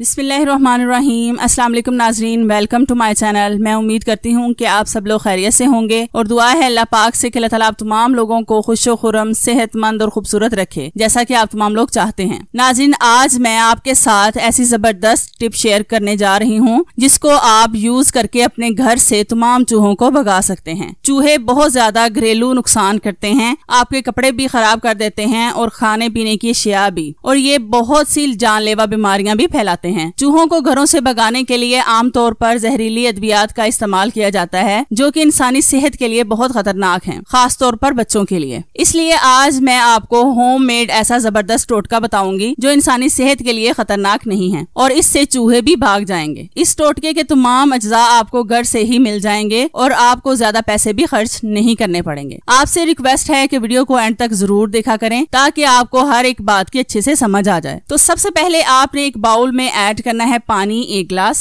बिस्मिल्लाम अस्सलाम वालेकुम नाजरीन वेलकम टू माय चैनल मैं उम्मीद करती हूँ कि आप सब लोग खैरियत से होंगे और दुआ है अल्लाह पाक से कि अल्लाह आप तमाम लोगों को खुश खुरम सेहतमंद और खूबसूरत रखे जैसा कि आप तमाम लोग चाहते हैं नाजरीन आज मैं आपके साथ ऐसी जबरदस्त टिप शेयर करने जा रही हूँ जिसको आप यूज करके अपने घर से तमाम चूहों को भगा सकते हैं चूहे बहुत ज्यादा घरेलू नुकसान करते हैं आपके कपड़े भी खराब कर देते हैं और खाने पीने की अशिया भी और ये बहुत सी जानलेवा बीमारियां भी फैलाते हैं जाते हैं चूहों को घरों से भगाने के लिए आमतौर पर जहरीली अद्वियात का इस्तेमाल किया जाता है जो कि इंसानी सेहत के लिए बहुत खतरनाक है खास तौर पर बच्चों के लिए इसलिए आज मैं आपको होम मेड ऐसा जबरदस्त टोटका बताऊंगी जो इंसानी सेहत के लिए खतरनाक नहीं है और इससे चूहे भी भाग जाएंगे इस टोटके के तमाम अज्जा आपको घर से ही मिल जाएंगे और आपको ज्यादा पैसे भी खर्च नहीं करने पड़ेंगे आपसे रिक्वेस्ट है कि वीडियो को एंड तक जरूर देखा करें ताकि आपको हर एक बात की अच्छे से समझ आ जाए तो सबसे पहले आपने एक बाउल में ऐड करना है पानी एक गिलास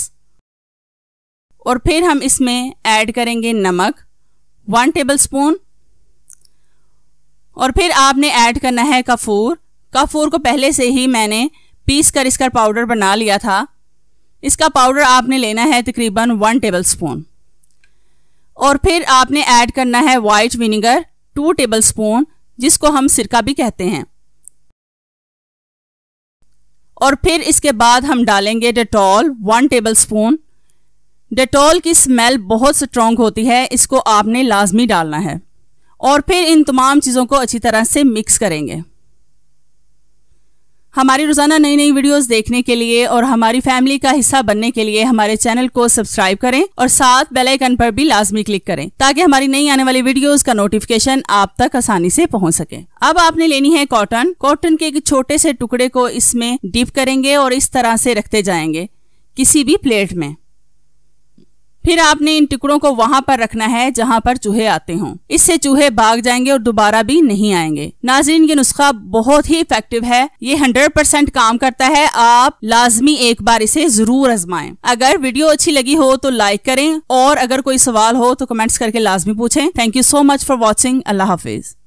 और फिर हम इसमें ऐड करेंगे नमक वन टेबल स्पून और फिर आपने ऐड करना है कफूर कफूर को पहले से ही मैंने पीस कर इसका पाउडर बना लिया था इसका पाउडर आपने लेना है तकरीबन वन टेबल स्पून और फिर आपने ऐड करना है white vinegar two tablespoon जिसको हम सिरका भी कहते हैं और फिर इसके बाद हम डालेंगे Dettol one tablespoon Dettol की स्मेल बहुत स्ट्रॉन्ग होती है इसको आपने लाजमी डालना है और फिर इन तमाम चीज़ों को अच्छी तरह से मिक्स करेंगे हमारी रोज़ाना नई नई वीडियोस देखने के लिए और हमारी फैमिली का हिस्सा बनने के लिए हमारे चैनल को सब्सक्राइब करें और साथ बेल आइकन पर भी लाजमी क्लिक करें ताकि हमारी नई आने वाली वीडियोस का नोटिफिकेशन आप तक आसानी से पहुंच सके अब आपने लेनी है कॉटन कॉटन के एक छोटे से टुकड़े को इसमें डिप करेंगे और इस तरह से रखते जाएंगे किसी भी प्लेट में फिर आपने इन टुकड़ों को वहाँ पर रखना है जहाँ पर चूहे आते हों इससे चूहे भाग जाएंगे और दोबारा भी नहीं आएंगे नाजरीन ये नुस्खा बहुत ही इफेक्टिव है ये हंड्रेड परसेंट काम करता है आप लाजमी एक बार इसे जरूर आजमाएं अगर वीडियो अच्छी लगी हो तो लाइक करें और अगर कोई सवाल हो तो कमेंट्स करके लाजमी पूछें thank you so much for watching अल्लाह हाफिज